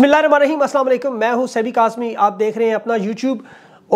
बिस्मिल्लाम मैं हूँ सैबिक आसमी आप देख रहे हैं अपना यूट्यूब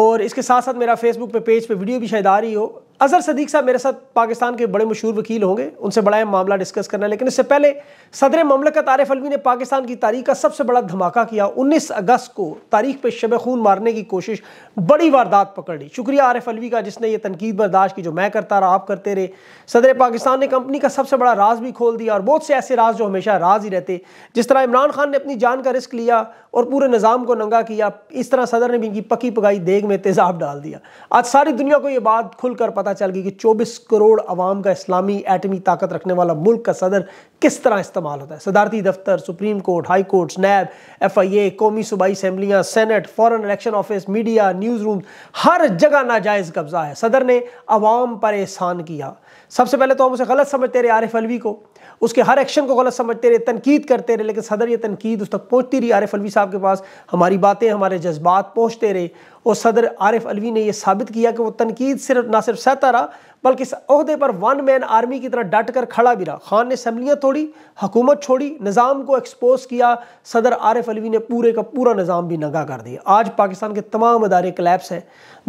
और इसके साथ साथ मेरा फेसबुक पे पेज पे वीडियो भी शायद आ रही हो अजहर सदीक साहब मेरे साथ पाकिस्तान के बड़े मशहूर वकील होंगे उनसे बड़ा मामला डिस्कस करना है लेकिन इससे पहले सदर ममलकत आरिफ अलवी ने पाकिस्तान की तारीख का सबसे बड़ा धमाका किया 19 अगस्त को तारीख पे शब खून मारने की कोशिश बड़ी वारदात पकड़ ली शुक्रिया आरिफ अलवी का जिसने ये तनकीद बर्दाश्त की जो मैं करता रहा आप करते रहे सदर पाकिस्तान ने कंपनी का सबसे बड़ा राज भी खोल दिया और बहुत से ऐसे राज जो हमेशा राज ही रहते जिस तरह इमरान खान ने अपनी जान का रिस्क लिया और पूरे निज़ाम को नंगा किया इस तरह सदर ने भी इनकी पकी पकाई देग में तेजाब डाल दिया आज सारी दुनिया को ये बात खुलकर पता पता चल गई कि 24 करोड़ अवाम का इस्लामी एटमी ताकत रखने वाला मुल्क का सदर किस तरह इस्तेमाल होता है सदारती दफ्तर supreme court high court NAB F I A कौमी सूबाई असम्बलियाँ senate foreign election office media news room हर जगह नाजायज़ कब्ज़ा है सदर ने अवाम पर एहसान किया सबसे पहले तो हम उसे गलत समझते रहे आरिफ अलवी को उसके हर एक्शन को गलत समझते रहे तनकीद करते रहे लेकिन सदर यह तनकीद उस तक पहुँचती रही आरिफ अलवी साहब के पास हमारी बातें हमारे जज्बात पहुँचते रहे और सदर आरिफ अलवी ने यह साबित किया कि वह तनकीद सिर्फ ना सिर्फ सहता रहा बल्कि इस अहदे पर वन मैन आर्मी की तरह डट कर खड़ा भी रहा खान ने असम्बलियाँ तोड़ी हुकूमत छोड़ी निज़ाम को एक्सपोज किया सदर आरिफ अलवी ने पूरे का पूरा निज़ाम भी नंगा कर दिया आज पाकिस्तान के तमाम अदारे क्लैप्स हैं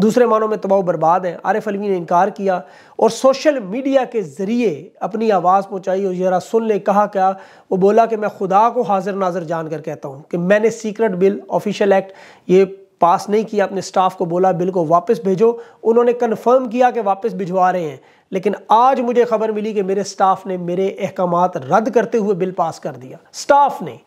दूसरे मानों में तबाह बर्बाद हैं आरिफ अलवी ने इनकार किया और सोशल मीडिया के ज़रिए अपनी आवाज़ पहुँचाई और ज़रा सुन ले कहा क्या वो बोला कि मैं खुदा को हाजिर नाजर जान कर कहता हूँ कि मैंने सीक्रेट बिल ऑफिशल एक्ट ये पास नहीं किया अपने स्टाफ को बोला बिल को वापस भेजो उन्होंने कन्फर्म किया कि वापस भिजवा रहे हैं लेकिन आज मुझे खबर मिली कि मेरे स्टाफ ने मेरे अहकाम रद्द करते हुए बिल पास कर दिया स्टाफ ने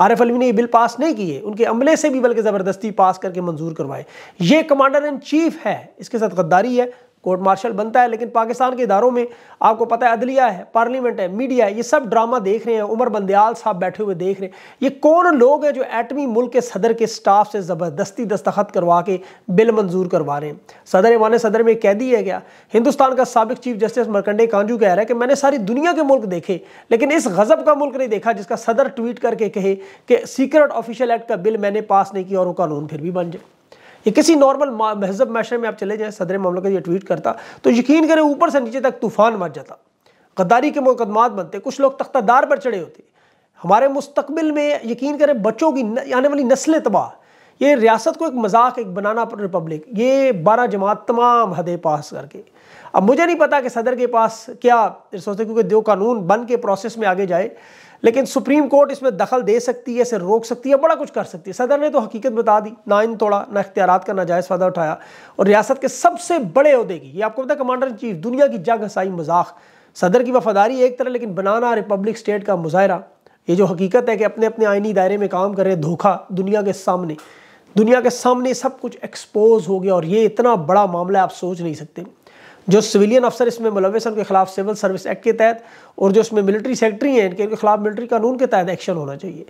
आर एफ अलवी ने ये बिल पास नहीं किए उनके अमले से भी बल्कि ज़बरदस्ती पास करके मंजूर करवाए ये कमांडर इन चीफ है इसके साथ गद्दारी है कोर्ट मार्शल बनता है लेकिन पाकिस्तान के इदारों में आपको पता है अदलिया है पार्लियामेंट है मीडिया है ये सब ड्रामा देख रहे हैं उमर बंदयाल साहब बैठे हुए देख रहे हैं ये कौन लोग हैं जो एटमी मुल्क के सदर के स्टाफ से ज़बरदस्ती दस्तखत करवा के बिल मंजूर करवा रहे हैं सदर मान सदर में कह दिया गया हिंदुस्तान का सबक चीफ जस्टिस मरकंडे कांजू कह रहा है कि मैंने सारी दुनिया के मुल्क देखे लेकिन इस गज़ब का मुल्क नहीं देखा जिसका सदर ट्वीट करके कहे कि सीक्रेट ऑफिशियल एक्ट का बिल मैंने पास नहीं किया और वो कानून फिर भी बन जाए या किसी नॉर्मल महजब मैशर में आप चले जाए सदर मामलों का ये ट्वीट करता तो यकीन करें ऊपर से नीचे तक तूफान मच जाता गद्दारी के मुकदमात बनते कुछ लोग तख्तादार पर चढ़े होते हमारे मुस्तबिल में यकीन करें बच्चों की आने वाली नस्लें तबाह ये रियासत को एक मजाक एक बनाना रिपब्लिक ये बारह जमात तमाम हदें पास करके अब मुझे नहीं पता कि सदर के पास क्या सोचते क्योंकि दो कानून बन के प्रोसेस में आगे जाए लेकिन सुप्रीम कोर्ट इसमें दखल दे सकती है इसे रोक सकती है बड़ा कुछ कर सकती है सदर ने तो हकीकत बता दी ना इन तोड़ा ना इख्तियार का नाजायज़ फ़ायदा उठाया और रियासत के सबसे बड़े अहदे की ये आपको पता है कमांडर इन चीफ दुनिया की जंग हसाई मजाक सदर की वफादारी एक तरह लेकिन बनाना रिपब्लिक स्टेट का मुजाहरा ये जो हकीकत है कि अपने अपने आइनी दायरे में काम करें धोखा दुनिया के सामने दुनिया के सामने सब कुछ एक्सपोज हो गया और ये इतना बड़ा मामला आप सोच नहीं सकते जो सिविलियन अफसर इसमें मुलवस उनके खिलाफ सिविल सर्विस एक्ट के तहत और जो इसमें मिलिट्री सेक्रेटरी हैं इनके खिलाफ मिलिट्री कानून के तहत एक्शन होना चाहिए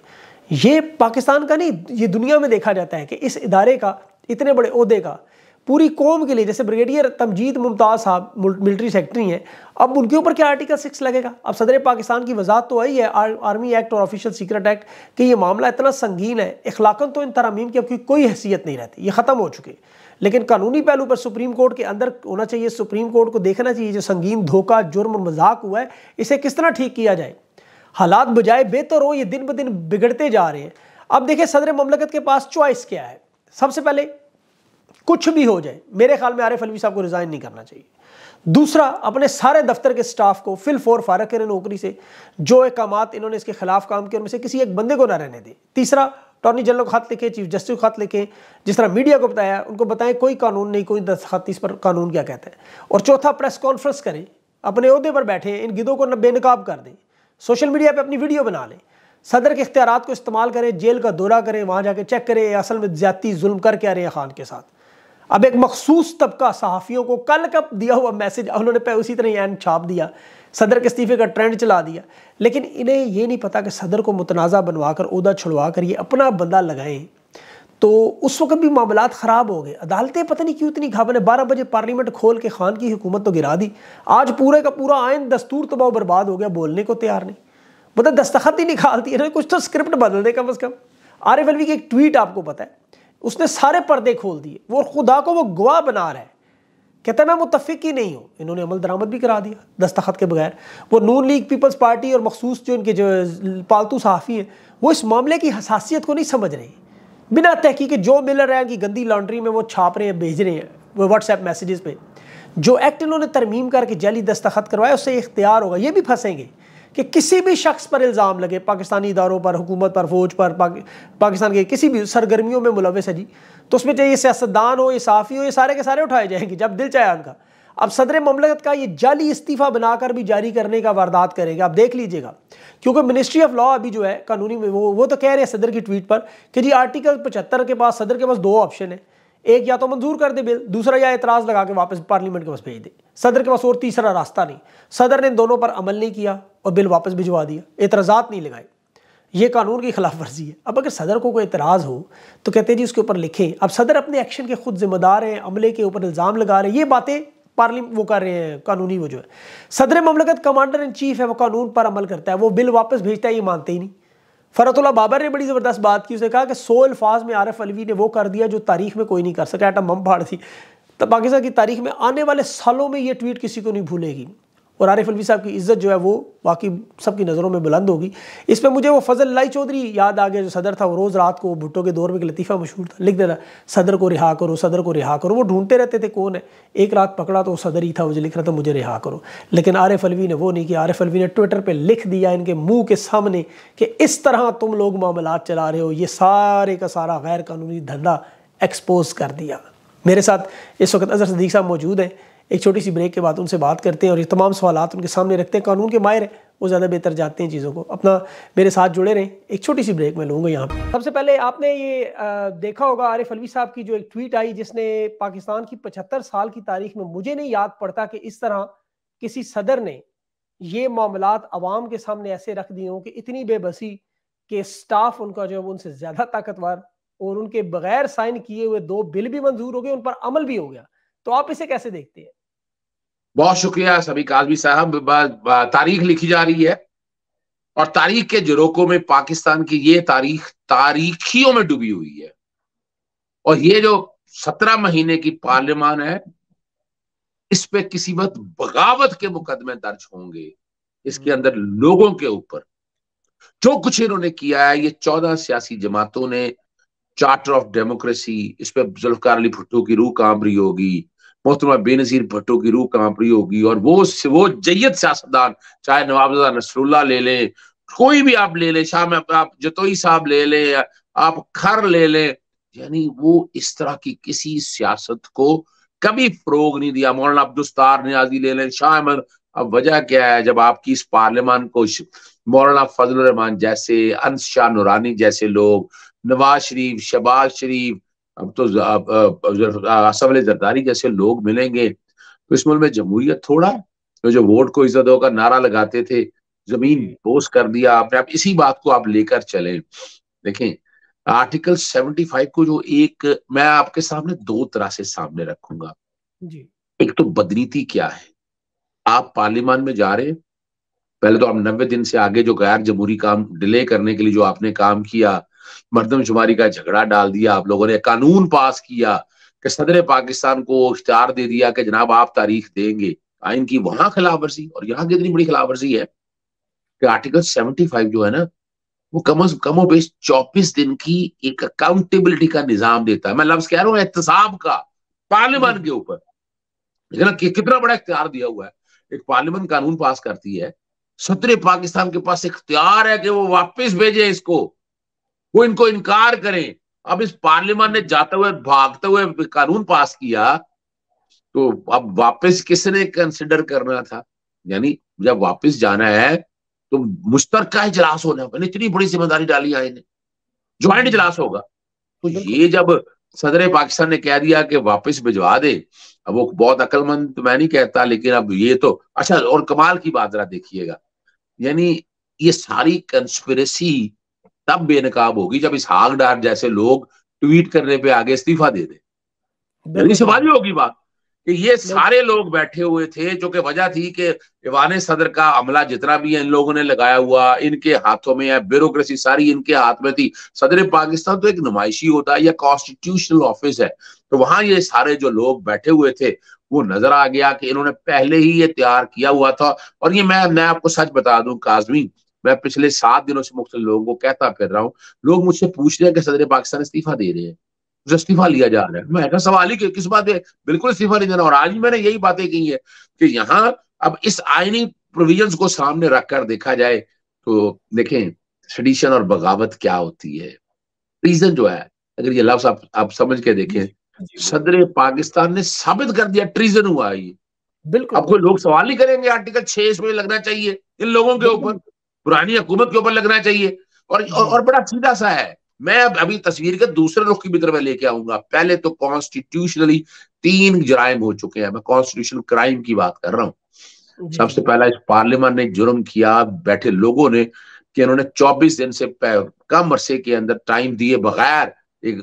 ये पाकिस्तान का नहीं ये दुनिया में देखा जाता है कि इस इदारे का इतने बड़े अहदे का पूरी कौम के लिए जैसे ब्रिगेडियर तमजीद मुमताज़ साहब मिलिट्री सेक्रेटरी हैं अब उनके ऊपर क्या आर्टिकल सिक्स लगेगा अब सदर पाकिस्तान की वजात तो आई है आर, आर्मी एक्ट और ऑफिशियल सीक्रेट एक्ट कि ये मामला इतना संगीन है इखलाकन तो इन तरामीम की अब की कोई हैसियत नहीं रहती ये ख़त्म हो चुके लेकिन कानूनी पहलू पर सुप्रीम कोर्ट के अंदर होना चाहिए सुप्रीम कोर्ट को देखना चाहिए जो संगीन धोखा जुर्म और मजाक हुआ है इसे किस तरह ठीक किया जाए हालात बजाय बेहतर हो ये दिन ब दिन बिगड़ते जा रहे हैं अब देखिए सदर ममलकत के पास चॉइस क्या है सबसे पहले कुछ भी हो जाए मेरे ख्याल में आरिफ अलवी साहब को रिज़ाइन नहीं करना चाहिए दूसरा अपने सारे दफ्तर के स्टाफ को फिल फोर फारक करें नौकरी से जो अहकाम इन्होंने इसके खिलाफ काम किए उनमें से किसी एक बंदे को ना रहने दें तीसरा अटॉर्नी जनरल को खत लिखे चीफ जस्टिस को खत लिखे जिस तरह मीडिया को बताया उनको बताएं कोई कानून नहीं कोई दस्तखत इस पर कानून क्या कहता है और चौथा प्रेस कॉन्फ्रेंस करें अपने अहदे पर बैठे इन गिदों को बेनकाब कर दें सोशल मीडिया पर अपनी वीडियो बना लें सदर के इख्तियार को इस्तेमाल करें जेल का दौरा करें वहाँ जाके चेक करें असल में ज्यादा जुल्म करके आ रहे हैं खान के साथ अब एक मखसूस तबका सहाफ़ियों को कल कब दिया हुआ मैसेज उन्होंने उसी तरह एन छाप दिया सदर के इस्तीफे का ट्रेंड चला दिया लेकिन इन्हें यह नहीं पता कि सदर को मुतनाज़ा बनवा कर उदा छुड़वा कर ये अपना बंदा लगाएं तो उस वक्त भी मामला ख़राब हो गए अदालतें पता नहीं क्यों इतनी घाबन है बारह बजे पार्लियामेंट खोल के खान की हुकूमत तो गिरा दी आज पूरे का पूरा आयन दस्तूर तबाह बर्बाद हो गया बोलने को तैयार नहीं मतलब दस्तखत ही निकालती है कुछ तो स्क्रिप्ट बदल दे कम अज़ कम आर एफ एल वी की एक ट्वीट आपको पता है उसने सारे पर्दे खोल दिए वो खुदा को वो गवाह बना रहा है कहता मैं मुतफिक ही नहीं हूँ इन्होंने अमल दरामद भी करा दिया दस्तखत के बगैर वो नून लीग पीपल्स पार्टी और मखसूस जो इनके जो पालतू सहाफ़ी हैं वो इस मामले की हसासीत को नहीं समझ रहे बिना तहकीक जो मिलर है कि गंदी लॉन्ड्री में वो छाप रहे हैं भेज रहे हैं वो व्हाट्सएप मैसेज़ पर जो एक्ट इन्होंने तरमीम करके जली दस्तखत करवाया उससे इख्तियार होगा ये भी फंसेंगे कि किसी भी शख्स पर इल्ज़ाम लगे पाकिस्तानी इदारों पर हुकूमत पर फौज पर पाकिस्तान के किसी भी सरगर्मियों में मुलवस है जी तो उसमें चाहे ये सियासतदान हो ये साफ़ी हो ये सारे के सारे उठाए जाएंगे जब दिल चाहे उनका अब सदर ममलकत का ये जाली इस्तीफ़ा बनाकर भी जारी करने का वारदात करेगा आप देख लीजिएगा क्योंकि मिनिस्ट्री ऑफ लॉ अभी जो है कानूनी में वो वो तो कह रहे हैं सदर की ट्वीट पर कि जी आर्टिकल पचहत्तर के पास सदर के पास दो ऑप्शन है एक या तो मंजूर कर दे बिल दूसरा या एतराज़ लगा के वापस पार्लियामेंट के पास भेज दे सदर के पास और तीसरा रास्ता नहीं सदर ने दोनों पर अमल नहीं किया और बिल वापस भिजवा दिया एतराज़ात नहीं लगाए ये कानून की खिलाफ वर्जी है अब अगर सदर को कोई एतराज़ हो तो कहते हैं जी उसके ऊपर लिखें अब सदर अपने एक्शन के खुद जिम्मेदार हैं अमले के ऊपर इल्ज़ाम लगा रहे हैं ये बातें पार्ली वो कर रहे हैं कानूनी वो जो है सदर ममलकत कमांडर इन चीफ है वो कानून पर अमल करता है वो बिल वापस भेजता है ये मानते ही नहीं फ़रतुल्ला बाबर ने बड़ी ज़बरदस्त बात की उसने कहा कि सो अल्फाज में आरफ अलवी ने वो कर दिया जो तारीख में कोई नहीं कर सका एटम बम फाड़ थी तो पाकिस्तान की तारीख में आने वाले सालों में ये ट्वीट किसी को नहीं भूलेगी और आरिफ अलवी साहब की इज्जत जो है वो बाकी सबकी नज़रों में बुलंद होगी इस पर मुझे वो फजल लाई चौधरी याद आ गया जो सदर था वो रोज़ रात को भुट्टो के दौर में एक लतीफ़ा मशहूर था लिख देना सदर को रिहा करो सदर को रिहा करो वो ढूंढते रहते थे कौन है एक रात पकड़ा तो वो सदर ही था मुझे लिख रहा था मुझे रिहा करो लेकिन आरिफ अलवी ने वो नहीं किया आरिफ अलवी ने ट्विटर पर लिख दिया इनके मुँह के सामने कि इस तरह तुम लोग मामला चला रहे हो ये सारे का सारा गैर कानूनी धंधा एक्सपोज कर दिया मेरे साथ इस वक्त अजहर सदीक साहब मौजूद हैं एक छोटी सी ब्रेक के बाद उनसे बात करते हैं और ये तमाम सवाल उनके सामने रखते हैं कानून के माहिर हैं वो ज़्यादा बेहतर जाते हैं चीज़ों को अपना मेरे साथ जुड़े रहें एक छोटी सी ब्रेक मैं लूँगा यहाँ पर सबसे पहले आपने ये देखा होगा आरिफ अलवी साहब की जो एक ट्वीट आई जिसने पाकिस्तान की पचहत्तर साल की तारीख में मुझे नहीं याद पड़ता कि इस तरह किसी सदर ने ये मामला आवाम के सामने ऐसे रख दिए हों कि इतनी बेबसी के स्टाफ उनका जो है उनसे ज़्यादा ताकतवर और उनके बगैर साइन किए हुए दो बिल भी मंजूर हो गए उन पर अमल भी हो गया तो आप इसे कैसे देखते हैं बहुत शुक्रिया सभी काजमी साहब तारीख लिखी जा रही है और तारीख के जरोकों में पाकिस्तान की ये तारीख तारीखियों में डूबी हुई है और ये जो सत्रह महीने की पार्लियमान है इस पे किसी वक्त बगावत के मुकदमे दर्ज होंगे इसके हम्म। अंदर लोगों के ऊपर जो कुछ इन्होंने किया है ये चौदह सियासी जमातों ने चार्टर ऑफ डेमोक्रेसी इस पे जुल्फकार अली भुट्टो की रूह कांप रही होगी मोहतरमा बेनजीर भट्टो की रूह पर होगी और वो वो जैयत सियासतदान चाहे नवाबजा नसरुल्ला ले लें कोई भी आप ले लें शाह में आप जतोई साहब ले लें आप खर ले लें यानी वो इस तरह की किसी सियासत को कभी फरोग नहीं दिया मौलाना अब्दुस्तार नियाजी ले लें शाह अहमद अब वजह क्या है जब आपकी इस पार्लियामान को मौलाना फजल रहमान जैसे अंश शाह नूरानी जैसे लोग नवाज शरीफ शबाज शरीफ अब तो असफ अली जरदारी जैसे लोग मिलेंगे तो इस मुल्क में जमहूरियत थोड़ा तो जो वोट को इज्जत होगा नारा लगाते थे जमीन बोस कर दिया आपने आप इसी बात को आप लेकर चले देखें आर्टिकल 75 को जो एक मैं आपके सामने दो तरह से सामने रखूंगा जी। एक तो बदनीति क्या है आप पार्लियामान में जा रहे पहले तो आप नब्बे दिन से आगे जो गैर जमहूरी काम डिले करने के लिए जो आपने काम किया मरदमशुमारी का झगड़ा डाल दिया आप लोगों ने कानून पास किया कि सदर पाकिस्तान को इश्तार दे दिया कि जनाब आप तारीख देंगे आइन हाँ, की वहां खिलाफ वर्जी और यहाँ इतनी बड़ी खिलाफ वर्जी है कि आर्टिकल फाइव जो है ना वो कम अज कमो बेस चौबीस दिन की एक अकाउंटेबिलिटी का निजाम देता है मैं लफ्ज कह रहा हूँ एहतसाब का पार्लियामेंट के ऊपर लेकिन कि, कितना बड़ा इख्तियार दिया हुआ है एक पार्लियामान कानून पास करती है सत्र पाकिस्तान के पास इख्तियार है कि वो वापस भेजे इसको वो इनको इनकार करें अब इस पार्लियामेंट ने जाते हुए भागते हुए कानून पास किया तो अब वापस किसने कंसिडर करना था यानी जब वापस जाना है तो मुश्तर इजलास होना मैंने इतनी बड़ी जिम्मेदारी डाली है इन्हें ज्वाइंट इजलास होगा तो ये जब सदर पाकिस्तान ने कह दिया कि वापस भिजवा दे अब वो बहुत अकलमंद तो मैं नहीं कहता लेकिन अब ये तो अच्छा और कमाल की बात देखिएगा यानी ये सारी कंस्पिरेसी तब बेनकाब होगी जब इसहाक डार जैसे लोग ट्वीट करने पे आगे इस्तीफा दे दे समाज में होगी बात कि ये सारे लोग बैठे हुए थे जो कि वजह थी कि इवान सदर का अमला जितना भी है इन लोगों ने लगाया हुआ इनके हाथों में है ब्यूरोक्रेसी सारी इनके हाथ में थी सदर पाकिस्तान तो एक नुमाइशी होता है या कॉन्स्टिट्यूशनल ऑफिस है तो वहां ये सारे जो लोग बैठे हुए थे वो नजर आ गया कि इन्होंने पहले ही ये तैयार किया हुआ था और ये मैं मैं आपको सच बता दू काजमी मैं पिछले सात दिनों से मुख्तलि लोगों को कहता फिर रहा हूँ लोग मुझसे पूछ रहे हैं कि सदर पाकिस्तान इस्तीफा दे रहे हैं मुझे इस्तीफा लिया जा रहा है मैं कहा सवाल ही किस बात है बिल्कुल इस्तीफा नहीं देना और आज मैंने यही बातें की है कि यहाँ अब इस आईनी प्रोविजन को सामने रखकर देखा जाए तो देखें सडिशन और बगावत क्या होती है रीजन जो है अगर ये लफ्स आप, आप समझ के देखें सदर पाकिस्तान ने साबित कर दिया ट्रीजन हुआ ये बिल्कुल अब कोई लोग सवाल नहीं करेंगे आर्टिकल छह इसमें लगना चाहिए इन लोगों के ऊपर पुरानी हुकूमत के ऊपर लगना चाहिए और और, और बड़ा सीधा सा है मैं अब अभी तस्वीर के दूसरे रुख की भी तरफ लेके आऊंगा पहले तो कॉन्स्टिट्यूशनली तीन जराइम हो चुके हैं मैं कॉन्स्टिट्यूशनल क्राइम की बात कर रहा हूँ सबसे पहला इस पार्लियामेंट ने जुर्म किया बैठे लोगों ने कि उन्होंने 24 दिन से कम अरसे के अंदर टाइम दिए बगैर एक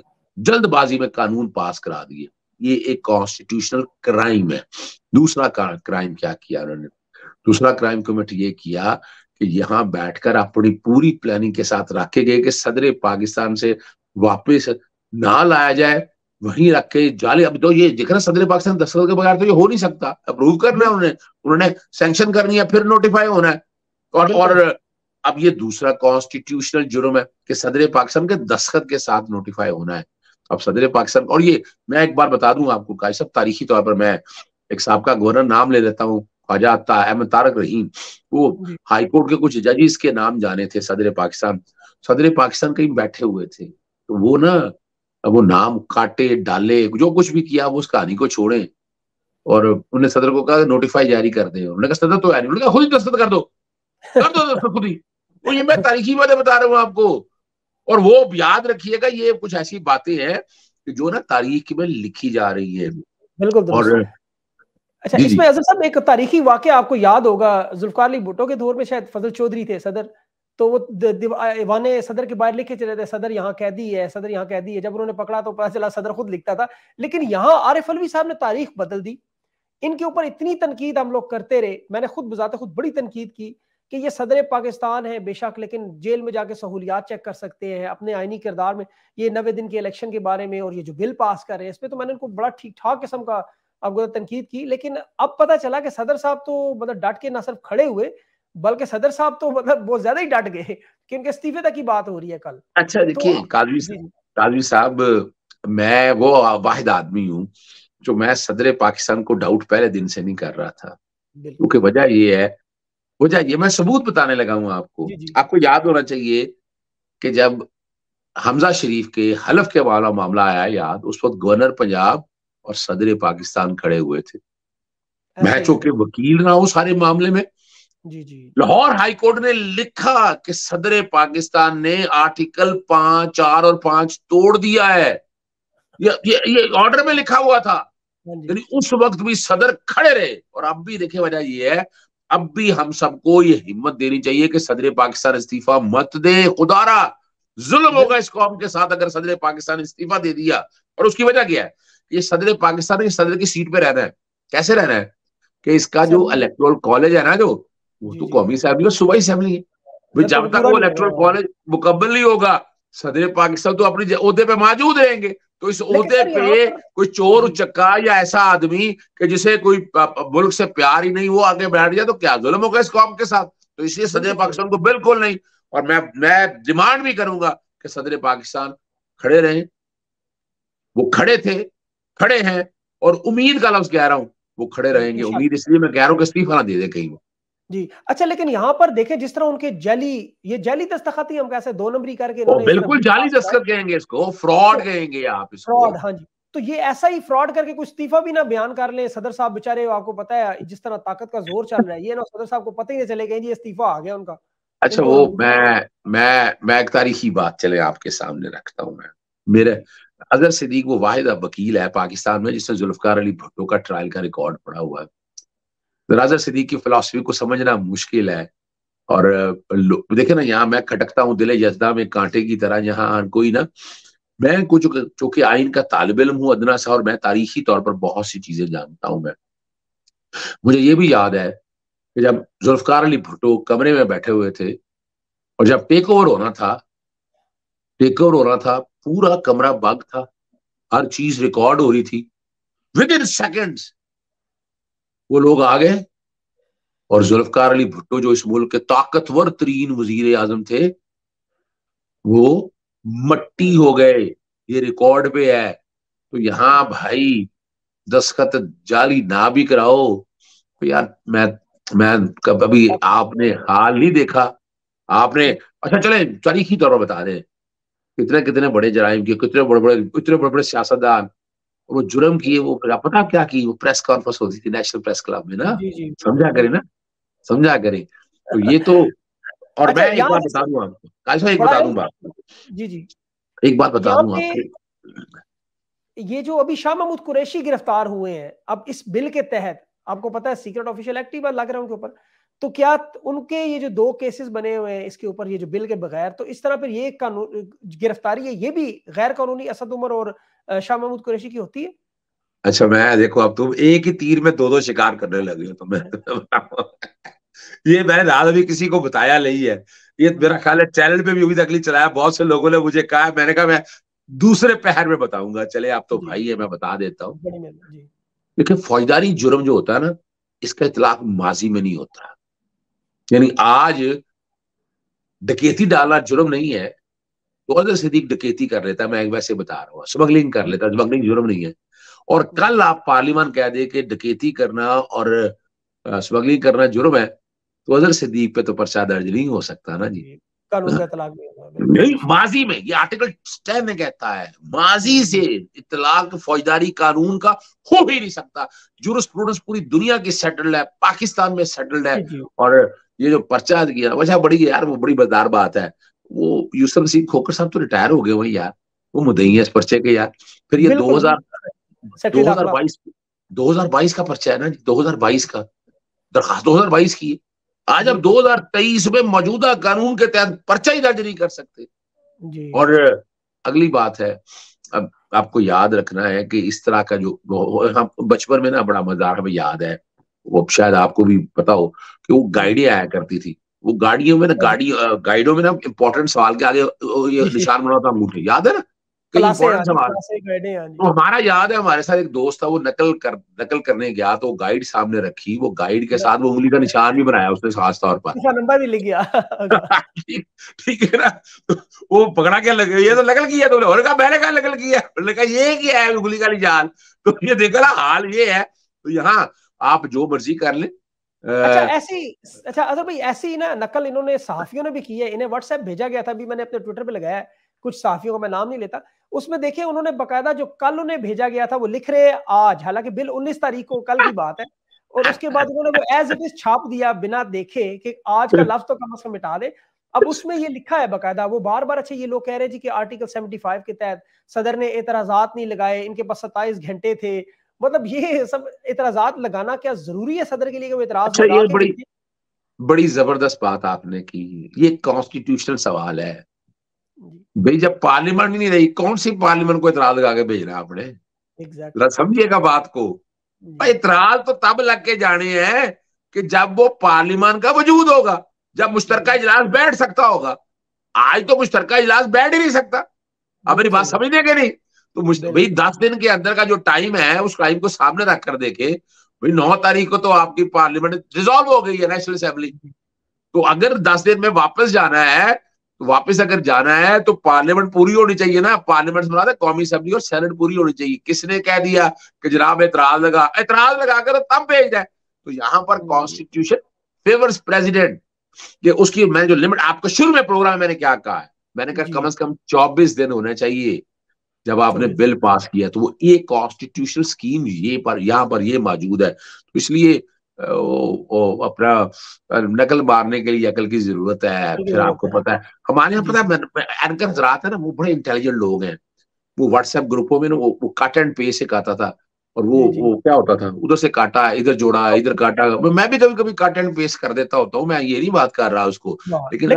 जल्दबाजी में कानून पास करा दिए ये एक कॉन्स्टिट्यूशनल क्राइम है दूसरा क्राइम क्या किया उन्होंने दूसरा क्राइम कमिट ये किया कि यहाँ बैठकर अपनी पूरी प्लानिंग के साथ रखे गए कि सदर पाकिस्तान से वापस ना लाया जाए वहीं रख के जाले अब तो ये देख सदर पाकिस्तान दस्तखत के बगैर तो ये हो नहीं सकता अप्रूव करना है उन्हें उन्होंने सेंक्शन करनी है फिर नोटिफाई होना है और और अब ये दूसरा कॉन्स्टिट्यूशनल जुर्म है कि सदर पाकिस्तान के दस्तखत के साथ नोटिफाई होना है अब सदर पाकिस्तान और ये मैं एक बार बता दूं आपको काश सब तारीखी तौर पर मैं एक साहब का गवर्नर नाम ले लेता हूँ अजाता अहमद तारक रहीम वो हाईकोर्ट के कुछ जजिस के नाम जाने थे सदर पाकिस्तान सदर पाकिस्तान कहीं बैठे हुए थे तो वो ना वो नाम काटे डाले जो कुछ भी किया वो उस कहानी को छोड़े और उन्हें सदर को कहा नोटिफाई जारी कर दे उन्होंने कहा सदर तो है नहीं खुद दस्तखत कर दो कर दो खुद ही तो ये मैं तारीखी बातें बता रहा हूँ आपको और वो याद रखिएगा ये कुछ ऐसी बातें हैं जो ना तारीख में लिखी जा रही है बिल्कुल और अच्छा इसमें अजहर साहब एक तारीखी वाक्य आपको याद होगा जुल्फकार अली भुट्टो के दौर में शायद फजल चौधरी थे सदर तो वो ईवान सदर के बाहर लिखे चले थे सदर यहाँ कैदी है सदर यहाँ कैदी है जब उन्होंने पकड़ा तो पता चला सदर खुद लिखता था लेकिन यहाँ आरिफ अलवी साहब ने तारीख बदल दी इनके ऊपर इतनी तनकीद हम लोग करते रहे मैंने खुद बुजात खुद बड़ी तनकीद की कि ये सदर पाकिस्तान है बेशक लेकिन जेल में जाके सहूलियात चेक कर सकते हैं अपने आईनी किरदार में ये नवे दिन के इलेक्शन के बारे में और ये जो बिल पास कर रहे हैं इस पर तो मैंने उनको बड़ा ठीक ठाक किस्म का अफगल तो तनकीद की लेकिन अब पता चला कि सदर साहब तो मतलब डट के ना सिर्फ खड़े हुए बल्कि सदर साहब तो मतलब बहुत ज्यादा ही डट गए कि उनके इस्तीफे तक की बात हो रही है कल अच्छा तो देखिए तो, काजवी साहब मैं वो वाहिद आदमी हूँ जो मैं सदर पाकिस्तान को डाउट पहले दिन से नहीं कर रहा था क्योंकि वजह ये है वजह ये मैं सबूत बताने लगा हूँ आपको जी जी। आपको याद होना चाहिए कि जब हमजा शरीफ के हलफ के वाला मामला आया याद उस वक्त गवर्नर पंजाब और सदर पाकिस्तान खड़े हुए थे महचो के वकील ना हो सारे मामले में जी जी लाहौर हाईकोर्ट ने लिखा कि सदर पाकिस्तान ने आर्टिकल पांच चार और पांच तोड़ दिया है ये ये, ऑर्डर में लिखा हुआ था हाँ यानी उस वक्त भी सदर खड़े रहे और अब भी देखे वजह ये है अब भी हम सबको ये हिम्मत देनी चाहिए कि सदर पाकिस्तान इस्तीफा मत दे खुदारा जुल्म होगा इस कौम के साथ अगर सदर पाकिस्तान इस्तीफा दे दिया और उसकी वजह क्या है ये सदर पाकिस्तान की सदर की सीट पे रहना है कैसे रहना है कि इसका जो इलेक्ट्रोल कॉलेज है ना जो वो तो कौमी असेंबली और सुबह असेंबली है जब तक वो इलेक्ट्रोल कॉलेज मुकम्मल नहीं होगा सदर पाकिस्तान तो अपने अहदे पे मौजूद रहेंगे तो इस अहदे पे कोई चोर उचक्का या ऐसा आदमी कि जिसे कोई मुल्क से प्यार ही नहीं वो आगे बैठ जाए तो क्या जुलम होगा इस कौम के साथ तो इसलिए सदर पाकिस्तान को बिल्कुल नहीं और मैं मैं डिमांड भी करूंगा कि सदर पाकिस्तान खड़े रहे वो खड़े थे खड़े हैं और उम्मीद का लफ्ज कह रहा हूँ वो खड़े रहेंगे अच्छा। उम्मीद इसलिए मैं कह रहा हूँ कि इस्तीफा ना दे दे कहीं वो जी अच्छा लेकिन यहाँ पर देखें जिस तरह उनके जाली ये जाली दस्तखत ही हम कैसे दो नंबरी करके बिल्कुल जाली दस्तखत कहेंगे इसको फ्रॉड तो कहेंगे आप इसको फ्रॉड हाँ जी तो ये ऐसा ही फ्रॉड करके कुछ इस्तीफा भी ना बयान कर ले सदर साहब बेचारे आपको पता है जिस तरह ताकत का जोर चल रहा है ये ना सदर साहब को पता ही नहीं चले गए इस्तीफा आ गया उनका अच्छा वो मैं मैं मैं एक तारीखी बात चले आपके सामने रखता हूँ मैं मेरे अजहर सिद्दीक वो वाहिद वकील है पाकिस्तान में जिसने जुल्फकार अली भुट्टो का ट्रायल का रिकॉर्ड पड़ा हुआ है अजहर सिद्दीक की फिलासफी को समझना मुश्किल है और देखे ना यहाँ मैं खटकता हूँ दिले यजदा में कांटे की तरह यहाँ कोई ना मैं कुछ चूंकि आइन का तालब इलम हूँ अदना सा और मैं तारीखी तौर पर बहुत सी चीजें जानता हूँ मैं मुझे ये भी याद है कि जब जुल्फकार अली भुट्टो कमरे में बैठे हुए थे और जब टेक ओवर होना था टेक ओवर होना था पूरा कमरा बंद था हर चीज रिकॉर्ड हो रही थी विद इन सेकेंड वो लोग आ गए और जुल्फकार अली भुट्टो जो इस मुल्क के ताकतवर तरीन वजीर आजम थे वो मट्टी हो गए ये रिकॉर्ड पे है तो यहां भाई दस्खत जाली ना भी कराओ तो यार मैं मैं कभी आपने हाल नहीं देखा आपने अच्छा चले तारीखी तौर पर बता दें कितने कितने बड़े जराइम किए कितने बड़े बड़े इतने बड़े बड़े सियासतदान वो जुर्म किए वो पता क्या की वो प्रेस कॉन्फ्रेंस होती थी नेशनल प्रेस क्लब में ना समझा करे ना समझा करे तो ये तो और अच्छा, मैं एक बात बता दूं आपको एक बता दूंगा जी जी एक बात बता दूं आपको ये जो अभी शाह महमूद कुरैशी गिरफ्तार हुए हैं अब इस बिल के तहत आपको पता है सीक्रेट ऑफिशियल एक्ट ही बात लग रहा है उनके ऊपर तो क्या उनके ये जो दो केसेस बने हुए हैं इसके ऊपर ये जो बिल के बगैर तो इस तरह पर ये कानून गिरफ्तारी है ये भी गैर कानूनी असद उमर और शाह महमूद कुरैशी की होती है अच्छा मैं देखो अब तुम एक ही तीर में दो दो शिकार करने लगे हो तुम तो हाँ। ये मैंने रात अभी किसी को बताया नहीं है ये मेरा हाँ। ख्याल है चैनल पे भी अभी तक नहीं चलाया बहुत से लोगों ने मुझे कहा मैंने कहा मैं दूसरे पहर में बताऊंगा चले आप तो भाई है मैं बता देता हूँ देखिए फौजदारी जुर्म जो होता है ना इसका इतलाक माजी में नहीं होता यानी आज डकेती डालना जुर्म नहीं है तो अगर सिद्दीक डकेती कर लेता मैं वैसे बता रहा हूं स्मगलिंग कर लेता स्मगलिंग जुर्म नहीं है और कल आप पार्लियामेंट कह दे कि डकेती करना और स्मगलिंग करना जुर्म है तो अजहर सिद्दीक पे तो पर्चा दर्ज नहीं हो सकता ना जी हाँ। नहीं माजी में ये आर्टिकल टेन में कहता है माजी से इतलाक फौजदारी कानून का हो ही नहीं सकता जूरस्प्रूडेंस पूरी दुनिया की सेटल्ड है पाकिस्तान में सेटल्ड है और ये जो पर्चा किया वजह बड़ी यार वो बड़ी बदार बात है वो यूसम सिंह खोकर साहब तो रिटायर हो गए वही यार वो मुदई है इस पर्चे के यार फिर ये दो हजार दो हजार बाईस दो हजार बाईस का पर्चा है ना दो हजार बाईस का दरखास्त दो हजार बाईस की आज अब दो हजार तेईस में मौजूदा कानून के तहत पर्चा ही दर्ज नहीं कर सकते और अगली बात है अब आपको याद रखना है कि इस तरह का जो हम बचपन में ना बड़ा मजा हमें याद है वो शायद आपको भी पता हो कि वो गाइडें आया करती थी वो गाड़ियों में ना गाड़ी गाइडों में ना इम्पोर्टेंट सवाल के आगे ये निशान बना था अंगूठे याद है ना हाँ तो हमारा याद है हमारे साथ एक दोस्त था वो नकल कर नकल करने गया तो गाइड सामने रखी वो गाइड के साथ वो उंगली का निशान भी बनाया उसने खास तौर पर अच्छा, नंबर भी ले गया ठीक है ना वो पकड़ा क्या लग ये तो नकल किया तुमने और कहा मैंने कहा नकल किया ये क्या है उंगली का निशान तो ये देखा ना हाल ये है तो यहाँ आप जो मर्जी कर लें अच्छा ऐसी अच्छा, अच्छा ऐसी ना नकल इन्होंने सहाफियों ने भी की है इन्हें व्हाट्सएप भेजा गया था अभी मैंने अपने ट्विटर पे लगाया कुछ साफियों का मैं नाम नहीं लेता उसमें देखिए उन्होंने बकायदा जो कल उन्हें भेजा गया था वो लिख रहे आज हालांकि बिल 19 तारीख को कल की बात है और उसके बाद उन्होंने वो एज इट इज छाप दिया बिना देखे कि आज का लफ्ज तो कम से कम मिटा दे अब उसमें ये लिखा है बकायदा वो बार बार अच्छा ये लोग कह रहे हैं जी कि आर्टिकल 75 के तहत सदर ने एतराजात नहीं लगाए इनके पास सत्ताईस घंटे थे मतलब ये सब इतराजात लगाना क्या जरूरी है सदर के लिए वो इतराज अच्छा, ये बड़ी बड़ी जबरदस्त बात आपने की ये कॉन्स्टिट्यूशनल सवाल है भाई जब पार्लियामेंट नहीं रही कौन सी पार्लियामेंट को इतराज लगा के भेजना आपने exactly. समझिएगा बात को इतराज तो तब लग के जाने हैं कि जब वो पार्लियामेंट का वजूद होगा जब मुश्तर इजलास बैठ सकता होगा आज तो मुश्तर इजलास बैठ ही नहीं सकता अब मेरी बात समझने के नहीं तो मुझे भाई दस दिन के अंदर का जो टाइम है उस टाइम को सामने रख कर देखे भाई नौ तारीख को तो आपकी पार्लियामेंट रिजॉल्व हो गई है नेशनल असेंबली तो अगर दस दिन में वापस जाना है तो वापस अगर जाना है तो पार्लियामेंट पूरी होनी चाहिए ना पार्लियामेंट बना था कौमी असेंबली और सेनेट पूरी होनी चाहिए किसने कह दिया कि जनाब एतराज लगा एतराज लगा कर तब भेज दें तो यहां पर कॉन्स्टिट्यूशन फेवर्स प्रेसिडेंट कि उसकी मैंने जो लिमिट आपको शुरू में प्रोग्राम मैंने क्या कहा है मैंने कहा कम से कम चौबीस दिन होने चाहिए जब आपने बिल पास किया तो वो ये कॉन्स्टिट्यूशनल स्कीम ये पर यहाँ पर ये मौजूद है तो इसलिए अपना नकल मारने के लिए अकल की जरूरत है फिर आपको पता है हमारे यहाँ पता है एनकर जरात है ना वो बड़े इंटेलिजेंट लोग हैं वो व्हाट्सएप ग्रुपों में ना वो, वो कट एंड पे से कहता था और वो वो क्या होता था उधर से काटा इधर जोड़ा इधर काटा मैं भी कभी कभी कट एंड पेस्ट कर देता होता हूँ मैं ये नहीं बात कर रहा उसको हाँ, लेकिन,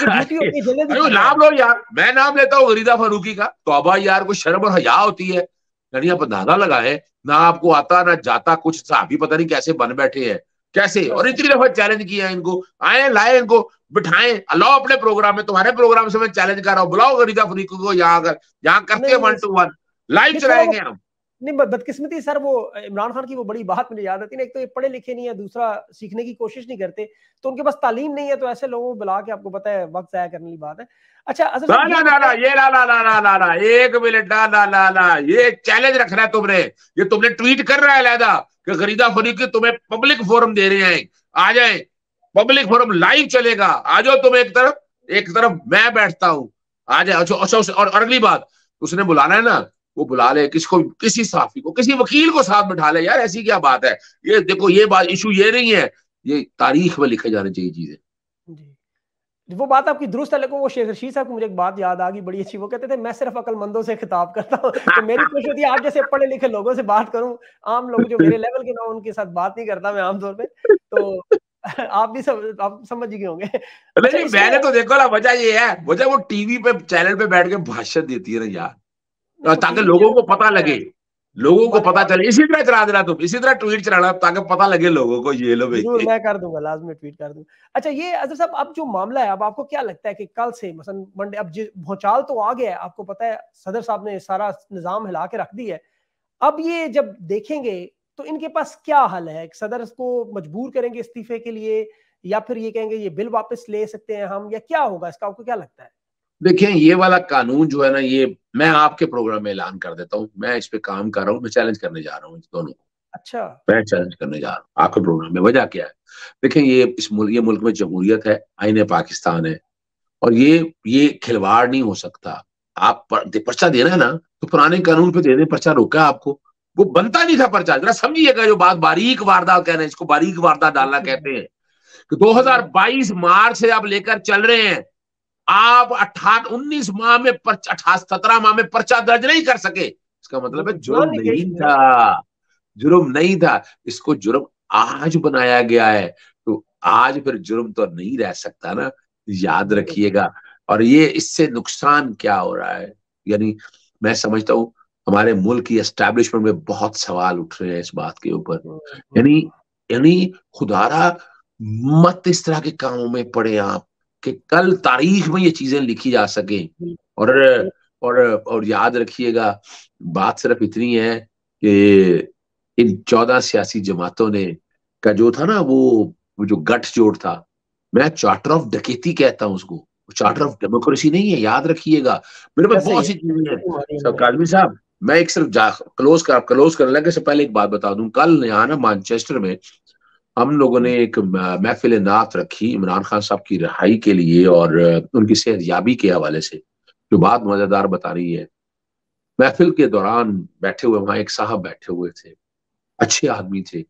हाँ, नाम लो यार मैं नाम लेता हूँ गरीदा फारूकी का तो अबा यार को शर्म और हया होती है यानी आप धागा लगाए ना आपको आता ना जाता कुछ अभी पता नहीं कैसे बन बैठे हैं कैसे हाँ। और इतनी दफा चैलेंज किया है इनको आए लाए इनको बिठाए अलाओ अपने प्रोग्राम में तुम्हारे प्रोग्राम से मैं चैलेंज कर रहा हूँ बुलाओ गरीदा फरीको को यहाँ अगर यहाँ करते हैं वन टू वन लाइव चलाएंगे हम नहीं बदकिस्मती सर वो इमरान खान की वो बड़ी बात मुझे याद आती है एक तो ये पढ़े लिखे नहीं है दूसरा सीखने की कोशिश नहीं करते तो उनके पास तालीम नहीं है तो ऐसे लोगों को बुला के आपको पता है वक्त जाया करने की बात है अच्छा ना ना ना ना, ना ये ला ला ला ला ला ला एक मिनट ना ला ला ला ये चैलेंज रख रहा है तुमने ये तुमने ट्वीट कर रहा है लहदा कि खरीदा फरीक तुम्हें पब्लिक फोरम दे रहे हैं आ जाए पब्लिक फोरम लाइव चलेगा आ जाओ तुम एक तरफ एक तरफ मैं बैठता हूँ आ जाए अच्छा अच्छा और अगली बात उसने बुलाना है ना वो बुला ले किसको किसी साफी को किसी वकील को साथ बैठा ले यार ऐसी क्या बात है ये देखो ये बात इशू ये नहीं है ये तारीख में लिखे जाने चाहिए चीजें वो बात आपकी दुरुस्त है लेकिन वो शेख रशीद साहब को मुझे एक बात याद आ गई बड़ी अच्छी वो कहते थे मैं सिर्फ अकलमंदों से खिताब करता हूँ तो मेरी कोशिश होती है आप जैसे पढ़े लिखे लोगों से बात करूं आम लोग जो मेरे लेवल के ना उनके साथ बात नहीं करता मैं आमतौर पर तो आप भी सब आप समझ गए होंगे अच्छा, नहीं मैंने तो देखो ना वजह ये है वजह वो टीवी पे चैनल पे बैठ के भाषण देती है ना यार तो ताकि तो लोगों को पता अच्छा लगे लोगों को पता चले इसी तरह चला देना तुम इसी तरह ट्वीट चलाना ताकि पता लगे लोगों को ये लो भाई मैं कर दूंगा लाज में ट्वीट कर दूंगा अच्छा ये अजर साहब अब जो मामला है अब आपको क्या लगता है कि कल से मसलन मंडे अब भोचाल तो आ गया है आपको पता है सदर साहब ने सारा निजाम हिला के रख दी है अब ये जब देखेंगे तो इनके पास क्या हल है सदर को मजबूर करेंगे इस्तीफे के लिए या फिर ये कहेंगे ये बिल वापस ले सकते हैं हम या क्या होगा इसका आपको क्या लगता है देखें ये वाला कानून जो है ना ये मैं आपके प्रोग्राम में ऐलान कर देता हूँ मैं इस पे काम कर रहा हूँ मैं चैलेंज करने जा रहा हूँ दोनों को अच्छा मैं चैलेंज करने जा रहा हूँ आपके प्रोग्राम में वजह क्या है देखें ये इस मुल्क ये मुल्क में जमहूरियत है आइन पाकिस्तान है और ये ये खिलवाड़ नहीं हो सकता आप पर्चा देना है ना तो पुराने कानून पे देने पर्चा रोका आपको वो बनता नहीं था पर्चा जरा समझिएगा जो बात बारीक वारदात कह रहे हैं इसको बारीक वारदात डालना अच्छा। कहते हैं कि 2022 मार्च से आप लेकर चल रहे हैं आप अठारह उन्नीस माह में अठारह सत्रह माह में पर्चा दर्ज नहीं कर सके इसका मतलब है जुर्म नहीं था जुर्म नहीं था इसको जुर्म आज बनाया गया है तो आज फिर जुर्म तो नहीं रह सकता ना याद रखिएगा और ये इससे नुकसान क्या हो रहा है यानी मैं समझता हूँ हमारे मुल्क की एस्टेब्लिशमेंट में बहुत सवाल उठ रहे हैं इस बात के ऊपर यानी यानी खुदारा मत इस तरह के कामों में पड़े आप कि कल तारीख में ये चीजें लिखी जा सके और और और याद रखिएगा बात सिर्फ इतनी है कि इन चौदह सियासी जमातों ने का जो था ना वो वो जो गठजोड़ था मैं चार्टर ऑफ डकेती कहता हूं उसको चार्टर ऑफ डेमोक्रेसी नहीं है याद रखिएगा मेरे पास बहुत सी चीजें हैं काजमी साहब मैं एक सिर्फ क्लोज कर क्लोज करने लगे से पहले एक बात बता दूं कल यहाँ ना मानचेस्टर में हम लोगों ने एक महफिल नात रखी इमरान खान साहब की रिहाई के लिए और उनकी सेहत याबी के हवाले से जो बात मजेदार बता रही है महफिल के दौरान बैठे हुए वहां एक साहब बैठे हुए थे अच्छे आदमी थे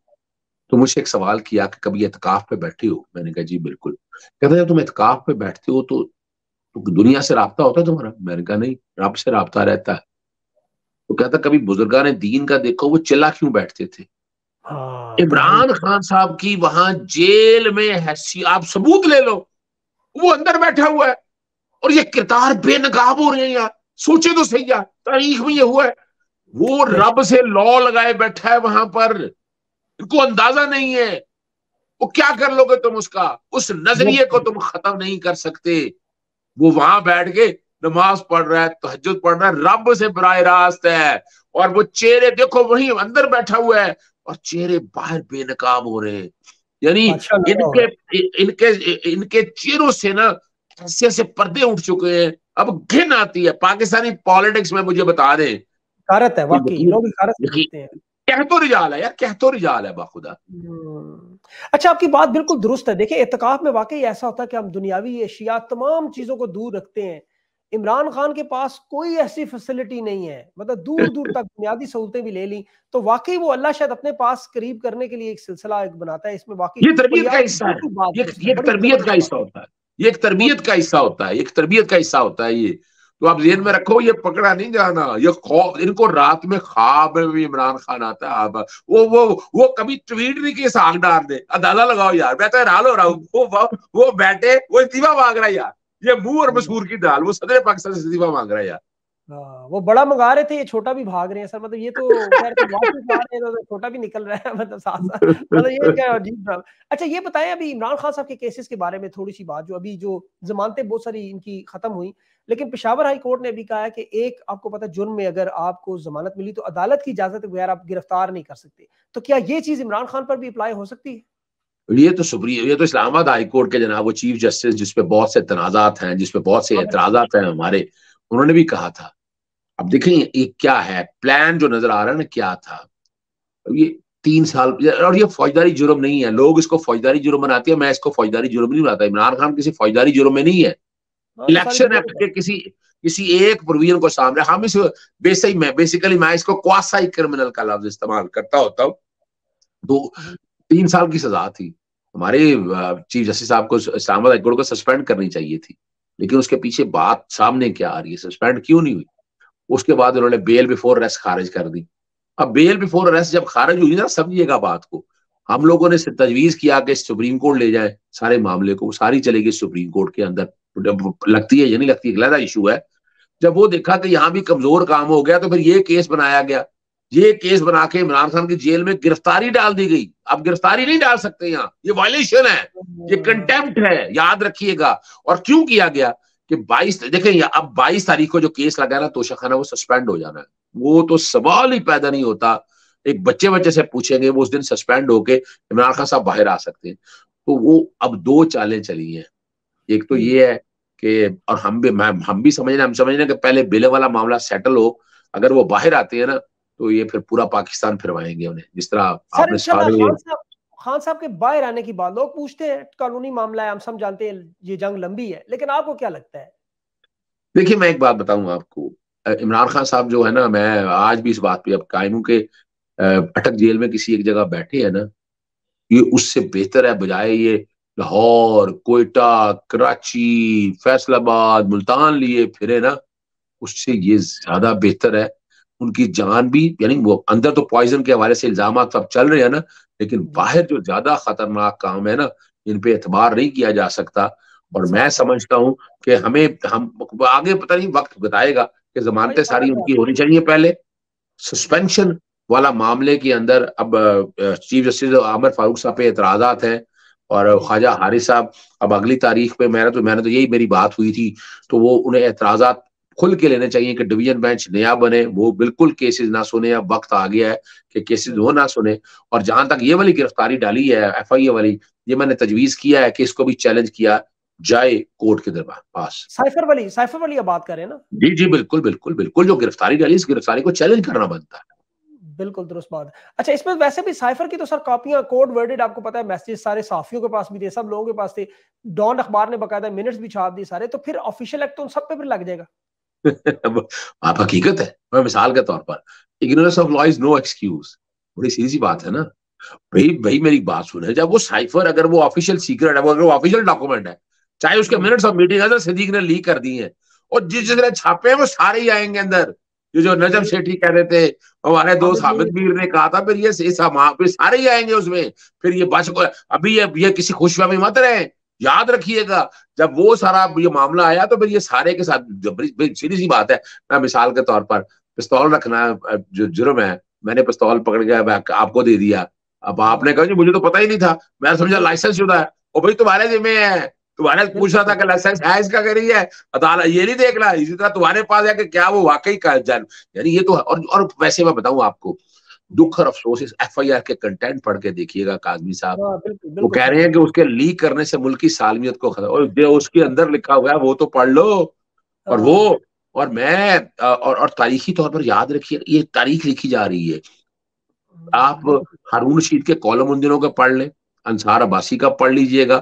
तो मुझे एक सवाल किया कि कभी एतकाफ पे बैठे हो मैंने कहा जी बिल्कुल कहते जब तुम एतकाफ पे बैठते हो तो, तो दुनिया से रबता होता है तुम्हारा मैंने कहा नहीं रब से रबता रहता है तो कहता कभी बुजुर्गा ने दीन का देखो वो चिल्ला क्यों बैठते थे हाँ, इमरान खान साहब की वहां जेल में है आप सबूत ले लो वो अंदर बैठा हुआ है और ये किरदार बेनकाब हो रहे हैं यार सोचे तो सही यार तारीख में ये हुआ है वो रब से लॉ लगाए बैठा है वहां पर इनको अंदाजा नहीं है वो क्या कर लोगे तुम उसका उस नजरिए को तुम खत्म नहीं कर सकते वो वहां बैठ के नमाज पढ़ रहा है तहजद पढ़ रहा है रब से बरह रास्त है और वो चेहरे देखो वही अंदर बैठा हुआ है और चेहरे बाहर बेनकाब हो रहे हैं यानी अच्छा इनके इनके इनके चेहरों से ना ऐसे ऐसे पर्दे उठ चुके हैं अब घिन आती है पाकिस्तानी पॉलिटिक्स में मुझे बता दें कारत है वाकई लोग कहतो रिजाल है यार कहतो रिजाल है बाखुदा हम्म। अच्छा आपकी बात बिल्कुल दुरुस्त है देखिए एतकाफ में वाकई ऐसा होता है कि हम दुनियावी एशिया तमाम चीजों को दूर रखते हैं इमरान खान के पास कोई ऐसी फैसिलिटी नहीं है मतलब दूर दूर तक बुनियादी सहूलतें भी ले ली तो वाकई वो अल्लाह शायद अपने पास करीब करने के लिए एक सिलसिला एक बनाता है इसमें वाकई ये तरबियत का हिस्सा है ये तरबियत का हिस्सा होता है ये एक तरबियत का हिस्सा होता है एक तरबियत का हिस्सा होता है ये तो आप जेन में रखो ये पकड़ा नहीं जाना ये खौफ इनको रात में ख्वाब में भी इमरान खान आता है वो वो वो कभी ट्वीट भी किए साग डाल दे अदाला लगाओ यार बेहतर तो हो रहा वो वो बैठे वो इतिमा मांग रहा है यार ये मुंह और मसूर की दाल वो सदर पाकिस्तान से इस्तीफा मांग रहा है यार आ, हाँ, वो बड़ा मंगा रहे थे ये छोटा भी भाग रहे हैं सर मतलब ये तो, तो, तो, तो छोटा भी निकल रहा है मतलब साथ साथ मतलब ये क्या अजीब अच्छा ये बताएं अभी इमरान खान साहब के केसेस के बारे में थोड़ी सी बात जो अभी जो जमानतें बहुत सारी इनकी खत्म हुई लेकिन पिशावर हाई कोर्ट ने अभी कहा है कि एक आपको पता जुर्म में अगर आपको जमानत मिली तो अदालत की इजाजत बगैर आप गिरफ्तार नहीं कर सकते तो क्या ये चीज इमरान खान पर भी अप्लाई हो सकती है ये तो सुप्रीम ये तो इस्लामाबाद हाईकोर्ट के जनाब वो चीफ जस्टिस जिसपे बहुत से तनाजात हैं जिसपे बहुत से हाँ। एतराजात हैं हमारे उन्होंने भी कहा था अब देखें ये क्या है प्लान जो नजर आ रहा है ना क्या था ये तीन साल और ये फौजदारी जुर्म नहीं है लोग इसको फौजदारी जुर्म बनाते हैं मैं इसको फौजदारी जुर्म नहीं बनाता इमरान खान किसी फौजदारी जुर्म में नहीं है हाँ, इलेक्शन एक्ट के किसी किसी एक प्रोविजन को सामने हम इस बेसिक मैं बेसिकली मैं इसको क्वासाई क्रिमिनल का लफ्ज इस्तेमाल करता होता हूँ तो तीन साल की सजा थी हमारे चीफ जस्टिस साहब को इस्लामाबाद हाईकोर्ट को सस्पेंड करनी चाहिए थी लेकिन उसके पीछे बात सामने क्या आ रही है सस्पेंड क्यों नहीं हुई उसके बाद उन्होंने बेल बिफोर अरेस्ट खारिज कर दी अब बेल बिफोर अरेस्ट जब खारिज हुई ना समझिएगा बात को हम लोगों ने तजवीज किया कि सुप्रीम कोर्ट ले जाए सारे मामले को सारी चलेगी सुप्रीम कोर्ट के अंदर लगती है या नहीं लगती है इशू है जब वो देखा कि यहाँ भी कमजोर काम हो गया तो फिर ये केस बनाया गया ये केस बना के इमरान खान की जेल में गिरफ्तारी डाल दी गई आप गिरफ्तारी नहीं डाल सकते यहाँ ये वायलेशन है ये कंटेम्प्ट है याद रखिएगा और क्यों किया गया कि 22 देखें अब 22 तारीख को जो केस लगा ना तोशा खाना वो सस्पेंड हो जाना है वो तो सवाल ही पैदा नहीं होता एक बच्चे बच्चे से पूछेंगे वो उस दिन सस्पेंड होके इमरान खान साहब बाहर आ सकते हैं तो वो अब दो चालें चली हैं एक तो ये है कि और हम भी हम भी समझ रहे हम समझ रहे कि पहले बिले वाला मामला सेटल हो अगर वो बाहर आते हैं ना तो ये फिर पूरा पाकिस्तान फिरवाएंगे उन्हें जिस तरह आपने सारे खान साहब के बाहर आने की बात लोग पूछते हैं कानूनी मामला है हम सब जानते हैं ये जंग लंबी है लेकिन आपको क्या लगता है देखिए मैं एक बात बताऊं आपको इमरान खान साहब जो है ना मैं आज भी इस बात पे अब कायम हूं कि अटक जेल में किसी एक जगह बैठे है ना ये उससे बेहतर है बजाय ये लाहौर कोयटा कराची फैसलाबाद मुल्तान लिए फिरे ना उससे ये ज्यादा बेहतर है उनकी जान भी यानी वो अंदर तो पॉइजन के हवाले से इल्जाम सब चल रहे हैं ना लेकिन हम्म। बाहर जो ज्यादा खतरनाक काम है ना इन पे एतबार नहीं किया जा सकता और मैं समझता हूँ कि हमें हम आगे पता नहीं वक्त बताएगा कि जमानतें सारी उनकी होनी चाहिए पहले सस्पेंशन वाला मामले के अंदर अब चीफ जस्टिस आमिर फारूक साहब पे एतराज हैं और हम्म। ख्वाजा हारिस साहब अब अगली तारीख पे मैंने तो मैंने तो यही मेरी बात हुई थी तो वो उन्हें एतराज खुल के लेने चाहिए कि डिवीजन बेंच नया बने वो बिल्कुल केसेस ना सुने अब वक्त आ गया है कि केसेस वो ना सुने और जहां तक ये वाली गिरफ्तारी डाली है एफ आई ए वाली ये मैंने तजवीज किया है कि इसको भी चैलेंज किया जाए कोर्ट के दरबार पास साइफर वाली साइफर वाली बात करें ना जी जी बिल्कुल बिल्कुल बिल्कुल जो गिरफ्तारी डाली इस गिरफ्तारी को चैलेंज करना बनता है बिल्कुल दुरुस्त बात अच्छा इसमें वैसे भी साइफर की तो सर कॉपियां कोड वर्डेड आपको पता है मैसेज सारे साफियों के पास भी थे सब लोगों के पास थे डॉन अखबार ने बकायदा मिनट्स भी छाप दी सारे तो फिर ऑफिशियल एक्ट तो उन सब पे फिर लग जाएगा आप तो हकीकत है मैं मिसाल के तौर पर ignorance of law is no excuse बड़ी सीधी सी बात है ना भाई भाई मेरी बात सुने जब वो साइफर अगर वो ऑफिशियल सीक्रेट है वो अगर वो ऑफिशियल डॉक्यूमेंट है चाहे उसके मिनट्स ऑफ मीटिंग है तो सिद्दीक ने लीक कर दी है और जिस जिसने छापे हैं वो सारे ही आएंगे अंदर जो जो नजम सेठी कह रहे थे हमारे दोस्त हामिद मीर ने कहा था फिर ये फिर सारे ही आएंगे उसमें फिर ये बच अभी ये, ये किसी खुशफहमी मत रहे याद रखिएगा जब वो सारा ये मामला आया तो फिर ये सारे के साथ सीधी सी बात है मैं मिसाल के तौर पर पिस्तौल रखना जो जुर्म है मैंने पिस्तौल पकड़ के आपको दे दिया अब आपने कहा जी मुझे तो पता ही नहीं था मैं समझा लाइसेंस शुदा है और भाई तुम्हारे जिम्मे है तुम्हारे पूछ रहा था कि लाइसेंस है इसका कर है अदालत ये नहीं देख रहा इसी तरह तुम्हारे पास है कि क्या वो वाकई का जन यानी ये तो और, और वैसे मैं बताऊं आपको दुख और अफसोस इस एफ के कंटेंट पढ़ के देखिएगा काजमी साहब हाँ, वो कह रहे हैं कि उसके लीक करने से मुल्क की सालमियत को खतरा और जो उसके अंदर लिखा हुआ है वो तो पढ़ लो और हाँ। वो और मैं और, और तारीखी तौर पर याद रखिए ये तारीख लिखी जा रही है आप हाँ, हारून रशीद के कॉलम उन दिनों का पढ़ लें अंसार अबासी का पढ़ लीजिएगा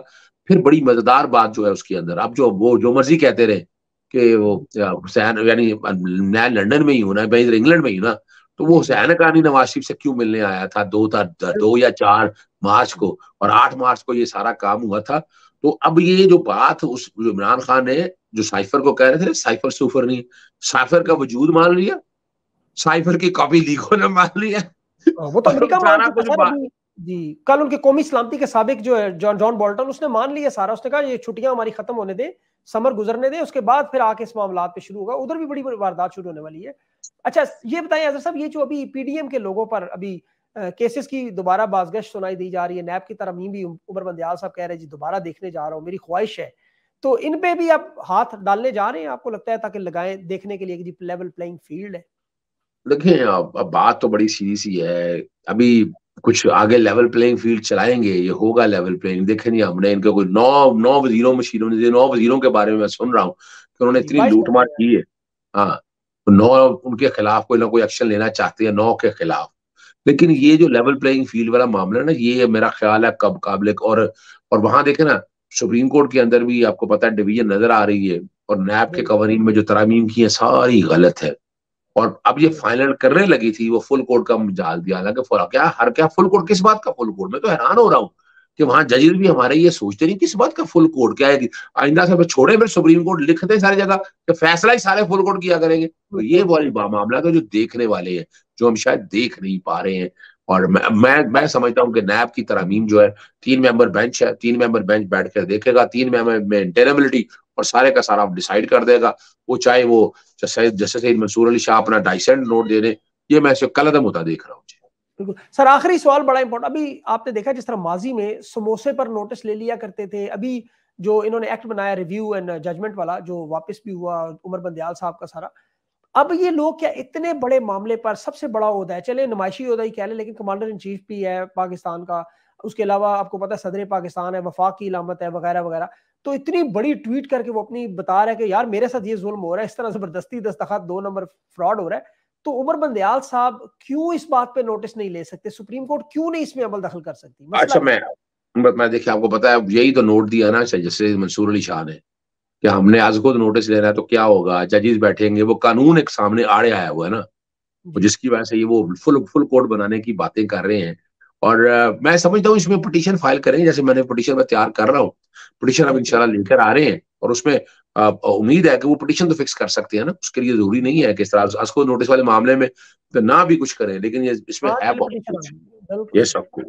फिर बड़ी मजेदार बात जो है उसके अंदर आप जो वो जो मर्जी कहते रहे कि वो हुसैन यानी मैं लंदन में ही हूं ना मैं इंग्लैंड में ही हूं ना तो वो हुसैन अकानी नवाज शरीफ से क्यों मिलने आया था दो था दो या चार मार्च को और आठ मार्च को ये सारा काम हुआ था तो अब ये जो बात उस इमरान खान ने जो साइफर को कह रहे थे साइफर सुफर नहीं साइफर का वजूद मान लिया साइफर की कॉपी लीगो ने मान लिया हाँ, वो तो अमेरिका सारा कुछ जी कल उनके कौमी सलामती के सबक जो है जॉन जॉन बोल्टन उसने मान लिया सारा उसने कहा ये छुट्टियां हमारी खत्म होने दें समर गुजरने दें उसके बाद फिर आके इस मामला पे शुरू होगा उधर भी बड़ी वारदात शुरू होने वाली है अच्छा ये बताएं अजहर साहब ये जो अभी पीडीएम के लोगों पर अभी केसेस की दोबारा बाजगश सुनाई दी जा रही है नैब की तरमीम भी उमर बंदयाल साहब कह रहे हैं जी दोबारा देखने जा रहा हूँ मेरी ख्वाहिश है तो इन पे भी आप हाथ डालने जा रहे हैं आपको लगता है ताकि लगाएं देखने के लिए कि जी लेवल प्लेइंग फील्ड है देखिए अब, अब बात तो बड़ी सीधी सी है अभी कुछ आगे लेवल प्लेइंग फील्ड चलाएंगे ये होगा लेवल प्लेइंग देखे नहीं हमने इनके कोई नौ नौ वजीरों मशीनों नौ वजीरों के बारे में मैं सुन रहा हूँ कि उन्होंने इतनी लूटमार की है हाँ तो नौ उनके खिलाफ कोई ना कोई एक्शन लेना चाहते है नौ के खिलाफ लेकिन ये जो लेवल प्लेइंग फील्ड वाला मामला है ना ये मेरा ख्याल है कब काबिल और और वहां देखे ना सुप्रीम कोर्ट के अंदर भी आपको पता है डिवीजन नजर आ रही है और नैब के कवरिंग में जो तरामीम की है सारी गलत है और अब ये फाइनल करने लगी थी वो फुल कोर्ट का जाल दिया हालांकि क्या हर क्या फुल कोर्ट किस बात का फुल कोर्ट में तो हैरान हो रहा हूँ कि वहां जजेस भी हमारे ये सोचते नहीं किस बात का फुल कोर्ट क्या है आइंदा से छोड़े फिर सुप्रीम कोर्ट लिखते हैं सारी जगह तो फैसला ही सारे फुल कोर्ट किया करेंगे तो ये वाली मामला तो जो देखने वाले हैं जो हम शायद देख नहीं पा रहे हैं और मैं मैं, मैं समझता हूँ कि नैब की तरमीम जो है तीन मेंबर बेंच है तीन मेंबर बेंच बैठ कर देखेगा तीन मेंबर में इंटेरेबिलिटी और सारे का सारा डिसाइड कर देगा वो चाहे वो जैसे जैसे मंसूर अली शाह अपना डाइसेंट नोट दे दे ये मैं कलदम होता देख रहा हूँ बिल्कुल सर आखिरी सवाल बड़ा इंपॉर्टेंट अभी आपने देखा जिस तरह माजी में समोसे पर नोटिस ले लिया करते थे अभी जो इन्होंने एक्ट बनाया रिव्यू एंड जजमेंट वाला जो वापस भी हुआ उमर बंदयाल साहब का सारा अब ये लोग क्या इतने बड़े मामले पर सबसे बड़ा होता है चले नुमाइशी होता ही कह लें लेकिन कमांडर इन चीफ भी है पाकिस्तान का उसके अलावा आपको पता है सदर पाकिस्तान है वफाक की इलामत है वगैरह वगैरह तो इतनी बड़ी ट्वीट करके वो अपनी बता रहे हैं कि यार मेरे साथ ये जुल्म हो रहा है इस तरह जबरदस्ती दस्तखत दो नंबर फ्रॉड हो रहा है तो उमर बंदयाल साहब क्यों इस बात पे नोटिस नहीं ले सकते सुप्रीम कोर्ट क्यों नहीं इसमें अमल दखल कर सकती अच्छा मैं मैं देखिए आपको पता है यही तो नोट दिया ना अच्छा, जैसे मंसूर अली शाह ने कि हमने आज खुद नोटिस लेना है तो क्या होगा जजेस बैठेंगे वो कानून एक सामने आड़े आया हुआ है ना जिसकी वजह से ये वो फुल फुल कोर्ट बनाने की बातें कर रहे हैं और आ, मैं समझता हूँ इसमें पटिशन फाइल करेंगे जैसे मैंने पटिशन में तैयार कर रहा हूँ पटिशन अब इंशाल्लाह लेकर आ रहे हैं और उसमें उम्मीद है कि वो पटिशन तो फिक्स कर सकते हैं ना उसके लिए जरूरी नहीं है कि इस तरह उसको नोटिस वाले मामले में तो ना भी कुछ करें लेकिन इसमें हाँ, है बहुत यस ऑफ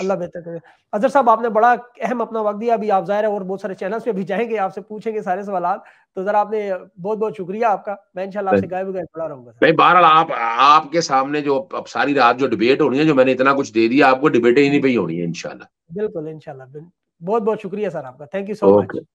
अल्लाह बेहतर करे अजहर साहब आपने बड़ा अहम अपना वक्त दिया अभी आप जाहिर है और बहुत सारे चैनल्स पे भी जाएंगे आपसे पूछेंगे सारे सवाल तो जरा आपने बहुत बहुत शुक्रिया आपका मैं इंशाल्लाह आपसे गायब गायब खड़ा रहूंगा नहीं बहरहाल आप आपके सामने जो अब सारी रात जो डिबेट होनी है जो मैंने इतना कुछ दे दिया आपको डिबेटें ही नहीं पे होनी है इनशाला बिल्कुल इनशाला बहुत बहुत शुक्रिया सर आपका थैंक यू सो मच